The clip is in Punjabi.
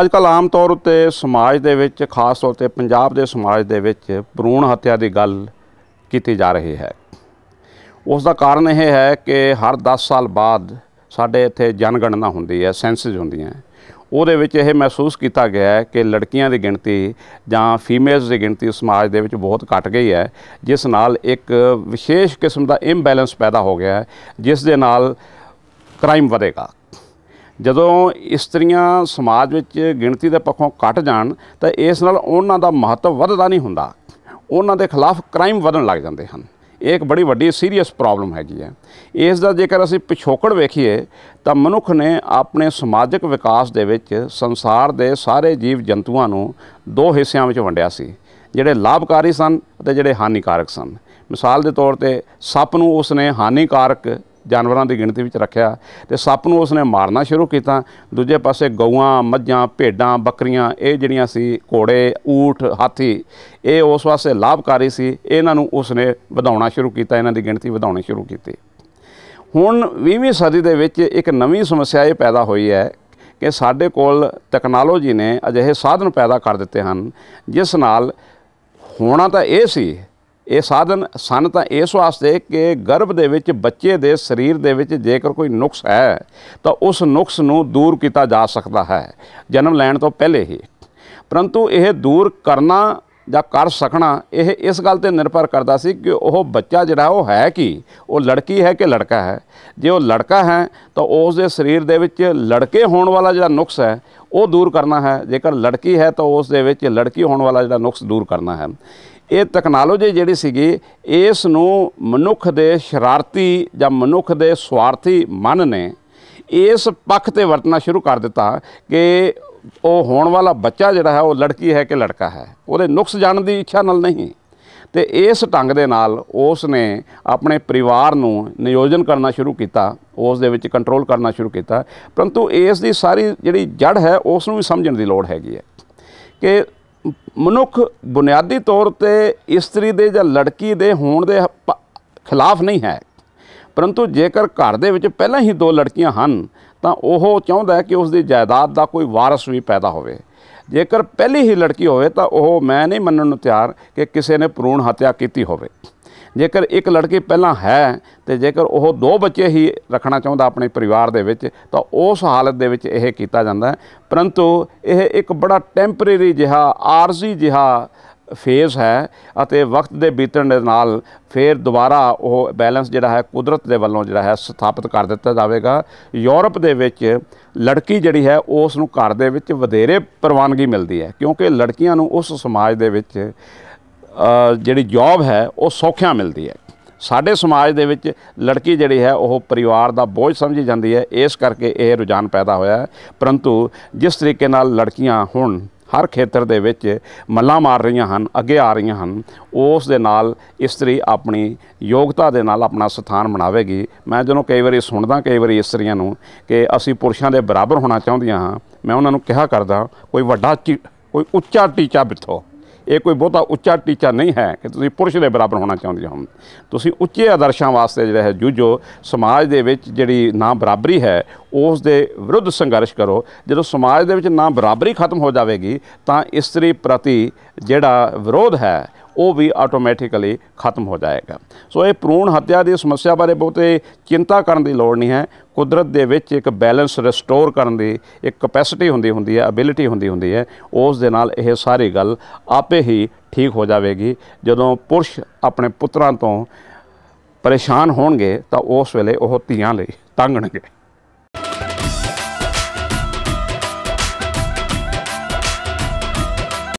ਅੱਜ ਕੱਲ ਆਮ ਤੌਰ ਉੱਤੇ ਸਮਾਜ ਦੇ ਵਿੱਚ ਖਾਸ ਤੌਰ ਤੇ ਪੰਜਾਬ ਦੇ ਸਮਾਜ ਦੇ ਵਿੱਚ ਭਰੂਣ ਹੱਤਿਆ ਦੀ ਗੱਲ ਕੀਤੀ ਜਾ ਰਹੀ ਹੈ ਉਸ ਦਾ ਕਾਰਨ ਇਹ ਹੈ ਕਿ ਹਰ 10 ਸਾਲ ਬਾਅਦ ਸਾਡੇ ਇੱਥੇ ਜਨਗਣਨਾ ਹੁੰਦੀ ਹੈ ਸੈਂਸਸ ਹੁੰਦੀਆਂ ਉਹਦੇ ਵਿੱਚ ਇਹ ਮਹਿਸੂਸ ਕੀਤਾ ਗਿਆ ਹੈ ਕਿ ਲੜਕੀਆਂ ਦੀ ਗਿਣਤੀ ਜਾਂ ਫੀਮੇਲਸ ਦੀ ਗਿਣਤੀ ਸਮਾਜ ਦੇ ਵਿੱਚ ਬਹੁਤ ਘਟ ਗਈ ਹੈ ਜਿਸ ਨਾਲ ਇੱਕ ਵਿਸ਼ੇਸ਼ ਕਿਸਮ ਦਾ ਇੰਬੈਲੈਂਸ ਪੈਦਾ ਹੋ ਗਿਆ ਹੈ ਜਿਸ ਦੇ ਨਾਲ ਕ੍ਰਾਈਮ ਵਧੇਗਾ ਜਦੋਂ ਇਸਤਰੀਆਂ ਸਮਾਜ ਵਿੱਚ ਗਿਣਤੀ ਦੇ ਪੱਖੋਂ ਘਟ ਜਾਣ ਤਾਂ ਇਸ ਨਾਲ ਉਹਨਾਂ ਦਾ ਮਹੱਤਵ ਵੱਧਦਾ ਨਹੀਂ ਹੁੰਦਾ ਉਹਨਾਂ ਦੇ ਖਿਲਾਫ ਕ੍ਰਾਈਮ ਵਧਣ ਲੱਗ ਜਾਂਦੇ ਹਨ ਇਹ ਇੱਕ ਬੜੀ ਵੱਡੀ ਸੀਰੀਅਸ ਪ੍ਰੋਬਲਮ ਹੈਗੀ ਹੈ ਇਸ ਦਾ ਜੇਕਰ ਅਸੀਂ ਪਿਛੋਕੜ ਵੇਖੀਏ ਤਾਂ ਮਨੁੱਖ ਨੇ ਆਪਣੇ ਸਮਾਜਿਕ ਵਿਕਾਸ ਦੇ ਵਿੱਚ ਸੰਸਾਰ ਦੇ ਸਾਰੇ ਜੀਵ ਜੰਤੂਆਂ ਨੂੰ ਦੋ ਹਿੱਸਿਆਂ ਵਿੱਚ ਵੰਡਿਆ ਸੀ ਜਿਹੜੇ ਲਾਭਕਾਰੀ ਸਨ ਅਤੇ ਜਿਹੜੇ ਹਾਨੀਕਾਰਕ ਸਨ ਮਿਸਾਲ ਦੇ ਤੌਰ ਤੇ ਸੱਪ ਨੂੰ ਉਸਨੇ ਹਾਨੀਕਾਰਕ ਜਾਨਵਰਾਂ ਦੀ ਗਿਣਤੀ ਵਿੱਚ ਰੱਖਿਆ ਤੇ ਸੱਪ ਨੂੰ ਉਸਨੇ ਮਾਰਨਾ ਸ਼ੁਰੂ ਕੀਤਾ ਦੂਜੇ ਪਾਸੇ ਗਊਆਂ ਮੱਝਾਂ ਭੇਡਾਂ ਬੱਕਰੀਆਂ ਇਹ ਜਿਹੜੀਆਂ ਸੀ ਘੋੜੇ ਊਠ ਹਾਥੀ ਇਹ ਉਸ ਵਾਸਤੇ ਲਾਭਕਾਰੀ ਸੀ ਇਹਨਾਂ ਨੂੰ ਉਸਨੇ ਵਧਾਉਣਾ ਸ਼ੁਰੂ ਕੀਤਾ ਇਹਨਾਂ ਦੀ ਗਿਣਤੀ ਵਧਾਉਣੀ ਸ਼ੁਰੂ ਕੀਤੀ ਹੁਣ 20ਵੀਂ ਸਦੀ ਦੇ ਵਿੱਚ ਇੱਕ ਨਵੀਂ ਸਮੱਸਿਆ ਇਹ ਪੈਦਾ ਹੋਈ ਹੈ ਕਿ ਸਾਡੇ ਕੋਲ ਟੈਕਨੋਲੋਜੀ ਨੇ ਅਜਿਹੇ ਸਾਧਨ ਪੈਦਾ ਕਰ ਦਿੱਤੇ ਹਨ ਜਿਸ ਨਾਲ ਹੋਣਾ ਤਾਂ ਇਹ ਸੀ ਇਹ ਸਾਧਨ ਸਨ ਤਾਂ ਇਸ ਵਾਸਤੇ ਕਿ ਗਰਭ ਦੇ ਵਿੱਚ ਬੱਚੇ ਦੇ ਸਰੀਰ ਦੇ ਵਿੱਚ ਜੇਕਰ ਕੋਈ ਨੁਕਸ ਹੈ ਤਾਂ ਉਸ ਨੁਕਸ ਨੂੰ ਦੂਰ ਕੀਤਾ ਜਾ ਸਕਦਾ ਹੈ ਜਨਮ ਲੈਣ ਤੋਂ ਪਹਿਲੇ ਹੀ ਪਰੰਤੂ ਇਹ ਦੂਰ ਕਰਨਾ ਜਾਂ ਕਰ ਸਕਣਾ ਇਹ ਇਸ ਗੱਲ ਤੇ ਨਿਰਭਰ ਕਰਦਾ ਸੀ ਕਿ ਉਹ ਬੱਚਾ ਜਿਹੜਾ ਉਹ ਹੈ ਕੀ ਉਹ ਲੜਕੀ ਹੈ ਕਿ ਲੜਕਾ ਹੈ ਜੇ ਉਹ ਲੜਕਾ ਹੈ ਤਾਂ ਉਸ ਦੇ ਸਰੀਰ ਦੇ ਵਿੱਚ ਲੜਕੇ ਹੋਣ ਵਾਲਾ ਜਿਹੜਾ ਨੁਕਸ ਹੈ ਉਹ ਦੂਰ ਕਰਨਾ ਹੈ ਜੇਕਰ ਲੜਕੀ ਹੈ ਤਾਂ ਉਸ ਦੇ ਵਿੱਚ ਲੜਕੀ ਹੋਣ ਵਾਲਾ ਜਿਹੜਾ ਨੁਕਸ ਦੂਰ ਕਰਨਾ ਹੈ ਇਹ ਟੈਕਨੋਲੋਜੀ ਜਿਹੜੀ ਸੀਗੀ ਇਸ ਨੂੰ ਮਨੁੱਖ ਦੇ ਸ਼ਰਾਰਤੀ ਜਾਂ ਮਨੁੱਖ ਦੇ ਸਵਾਰਥੀ ਮਨ ਨੇ ਇਸ ਪੱਖ ਤੇ ਵਰਤਣਾ ਸ਼ੁਰੂ ਕਰ ਦਿੱਤਾ ਕਿ ਉਹ ਹੋਣ ਵਾਲਾ ਬੱਚਾ ਜਿਹੜਾ ਹੈ ਉਹ ਲੜਕੀ ਹੈ ਕਿ ਲੜਕਾ ਹੈ ਉਹਦੇ ਨੁਕਸ ਜਾਣਨ ਦੀ ਇੱਛਾ ਨਾਲ ਨਹੀਂ ਤੇ ਇਸ ਢੰਗ ਦੇ ਨਾਲ ਉਸ ਨੇ ਆਪਣੇ ਪਰਿਵਾਰ ਨੂੰ ਨਿਯੋਜਨ ਕਰਨਾ ਸ਼ੁਰੂ ਕੀਤਾ ਉਸ ਦੇ ਵਿੱਚ ਕੰਟਰੋਲ ਕਰਨਾ ਸ਼ੁਰੂ ਕੀਤਾ ਪਰੰਤੂ ਇਸ ਦੀ ਸਾਰੀ ਜਿਹੜੀ ਜੜ ਹੈ ਉਸ ਨੂੰ ਵੀ ਸਮਝਣ ਦੀ ਲੋੜ ਹੈਗੀ ਹੈ ਕਿ ਮਨੁੱਖ ਬੁਨਿਆਦੀ ਤੌਰ ਤੇ ਇਸਤਰੀ ਦੇ ਜਾਂ ਲੜਕੀ ਦੇ ਹੋਣ ਦੇ ਖਿਲਾਫ ਨਹੀਂ ਹੈ ਪਰੰਤੂ ਜੇਕਰ ਘਰ ਦੇ ਵਿੱਚ ਪਹਿਲਾਂ ਹੀ ਦੋ ਲੜਕੀਆਂ ਹਨ ਤਾਂ ਉਹ ਚਾਹੁੰਦਾ ਹੈ ਕਿ ਉਸ ਦੀ ਜਾਇਦਾਦ ਦਾ ਕੋਈ ਵਾਰਸ ਵੀ ਪੈਦਾ ਹੋਵੇ ਜੇਕਰ ਪਹਿਲੀ ਹੀ ਲੜਕੀ ਹੋਵੇ ਤਾਂ ਉਹ ਮੈਂ ਨਹੀਂ ਮੰਨਣ ਨੂੰ ਤਿਆਰ ਕਿ ਕਿਸੇ ਨੇ ਪ੍ਰੂਣ ਹੱਤਿਆ ਕੀਤੀ ਹੋਵੇ ਜੇਕਰ ਇੱਕ ਲੜਕੀ ਪਹਿਲਾਂ ਹੈ ਤੇ ਜੇਕਰ ਉਹ ਦੋ ਬੱਚੇ ਹੀ ਰੱਖਣਾ ਚਾਹੁੰਦਾ ਆਪਣੇ ਪਰਿਵਾਰ ਦੇ ਵਿੱਚ ਤਾਂ ਉਸ ਹਾਲਤ ਦੇ ਵਿੱਚ ਇਹ ਕੀਤਾ ਜਾਂਦਾ ਪਰੰਤੂ ਇਹ ਇੱਕ ਬੜਾ ਟੈਂਪਰੇਰੀ ਜਿਹਾ ਆਰਜ਼ੀ ਜਿਹਾ ਫੇਜ਼ ਹੈ ਅਤੇ ਵਕਤ ਦੇ ਬੀਤਣ ਦੇ ਨਾਲ ਫੇਰ ਦੁਬਾਰਾ ਉਹ ਬੈਲੈਂਸ ਜਿਹੜਾ ਹੈ ਕੁਦਰਤ ਦੇ ਵੱਲੋਂ ਜਿਹੜਾ ਹੈ ਸਥਾਪਿਤ ਕਰ ਦਿੱਤਾ ਜਾਵੇਗਾ ਯੂਰਪ ਦੇ ਵਿੱਚ ਲੜਕੀ ਜਿਹੜੀ ਹੈ ਉਸ ਨੂੰ ਘਰ ਦੇ ਵਿੱਚ ਵਧੇਰੇ ਪ੍ਰਵਾਨਗੀ ਮਿਲਦੀ ਹੈ ਕਿਉਂਕਿ ਲੜਕੀਆਂ ਨੂੰ ਉਸ ਸਮਾਜ ਦੇ ਵਿੱਚ ਜਿਹੜੀ ਜੌਬ ਹੈ ਉਹ ਸੌਖਿਆ ਮਿਲਦੀ ਹੈ ਸਾਡੇ ਸਮਾਜ ਦੇ ਵਿੱਚ ਲੜਕੀ ਜਿਹੜੀ ਹੈ ਉਹ ਪਰਿਵਾਰ ਦਾ ਬੋਝ ਸਮਝੀ ਜਾਂਦੀ ਹੈ ਇਸ ਕਰਕੇ ਇਹ ਰੁਝਾਨ ਪੈਦਾ ਹੋਇਆ ਹੈ ਪਰੰਤੂ ਜਿਸ ਤਰੀਕੇ ਨਾਲ ਲੜਕੀਆਂ ਹੁਣ ਹਰ ਖੇਤਰ ਦੇ ਵਿੱਚ ਮੱਲਾ ਮਾਰ ਰਹੀਆਂ ਹਨ ਅੱਗੇ ਆ ਰਹੀਆਂ ਹਨ ਉਸ ਦੇ ਨਾਲ ਇਸਤਰੀ ਆਪਣੀ ਯੋਗਤਾ ਦੇ ਨਾਲ ਆਪਣਾ ਸਥਾਨ ਬਣਾਵੇਗੀ ਮੈਂ ਜਦੋਂ ਕਈ ਵਾਰੀ ਸੁਣਦਾ ਕਈ ਵਾਰੀ ਇਸਤਰੀਆਂ ਨੂੰ ਕਿ ਅਸੀਂ ਪੁਰਸ਼ਾਂ ਦੇ ਬਰਾਬਰ ਹੋਣਾ ਚਾਹੁੰਦੀਆਂ ਹਾਂ ਮੈਂ ਉਹਨਾਂ ਨੂੰ ਕਿਹਾ ਕਰਦਾ ਕੋਈ ਵੱਡਾ ਕੋਈ ਉੱਚਾ ਟੀਚਾ ਬਿਥੋ ਇਹ ਕੋਈ ਬਹੁਤਾ ਉੱਚਾ ਟੀਚਾ ਨਹੀਂ ਹੈ ਕਿ ਤੁਸੀਂ ਪੁਰਸ਼ ਦੇ ਬਰਾਬਰ ਹੋਣਾ ਚਾਹੁੰਦੇ ਹੋ ਤੁਸੀਂ ਉੱਚੇ ਆਦਰਸ਼ਾਂ ਵਾਸਤੇ ਜਿਹੜਾ ਹੈ ਜੂਜੋ ਸਮਾਜ ਦੇ ਵਿੱਚ ਜਿਹੜੀ ਨਾ ਬਰਾਬਰੀ ਹੈ ਉਸ ਦੇ ਵਿਰੁੱਧ ਸੰਘਰਸ਼ ਕਰੋ ਜਦੋਂ ਸਮਾਜ ਦੇ ਵਿੱਚ ਨਾ ਬਰਾਬਰੀ ਖਤਮ ਹੋ ਜਾਵੇਗੀ ਤਾਂ ਇਸਤਰੀ ਪ੍ਰਤੀ ਜਿਹੜਾ ਵਿਰੋਧ ਹੈ ਉਹ ਵੀ ਆਟੋਮੈਟਿਕਲੀ ਖਤਮ ਹੋ ਜਾਏਗਾ ਸੋ ਇਹ ਭਰੂਣ ਹੱਤਿਆ ਦੀ ਸਮੱਸਿਆ ਬਾਰੇ ਬਹੁਤੇ ਚਿੰਤਾ ਕਰਨ ਦੀ ਲੋੜ ਨਹੀਂ ਹੈ ਕੁਦਰਤ ਦੇ ਵਿੱਚ ਇੱਕ ਬੈਲੈਂਸ ਰਿਸਟੋਰ ਕਰਨ ਦੀ ਇੱਕ ਕਪੈਸਿਟੀ ਹੁੰਦੀ ਹੁੰਦੀ ਹੈ ਅਬਿਲਿਟੀ ਹੁੰਦੀ ਹੁੰਦੀ ਹੈ ਉਸ ਦੇ ਨਾਲ ਇਹ ਸਾਰੀ ਗੱਲ ਆਪੇ ਹੀ ਠੀਕ ਹੋ ਜਾਵੇਗੀ ਜਦੋਂ ਪੁਰਸ਼ ਆਪਣੇ ਪੁੱਤਰਾਂ ਤੋਂ ਪਰੇਸ਼ਾਨ ਹੋਣਗੇ ਤਾਂ ਉਸ ਵੇਲੇ ਉਹ ਧੀਆਂ ਲਈ ਤੰਗਣਗੇ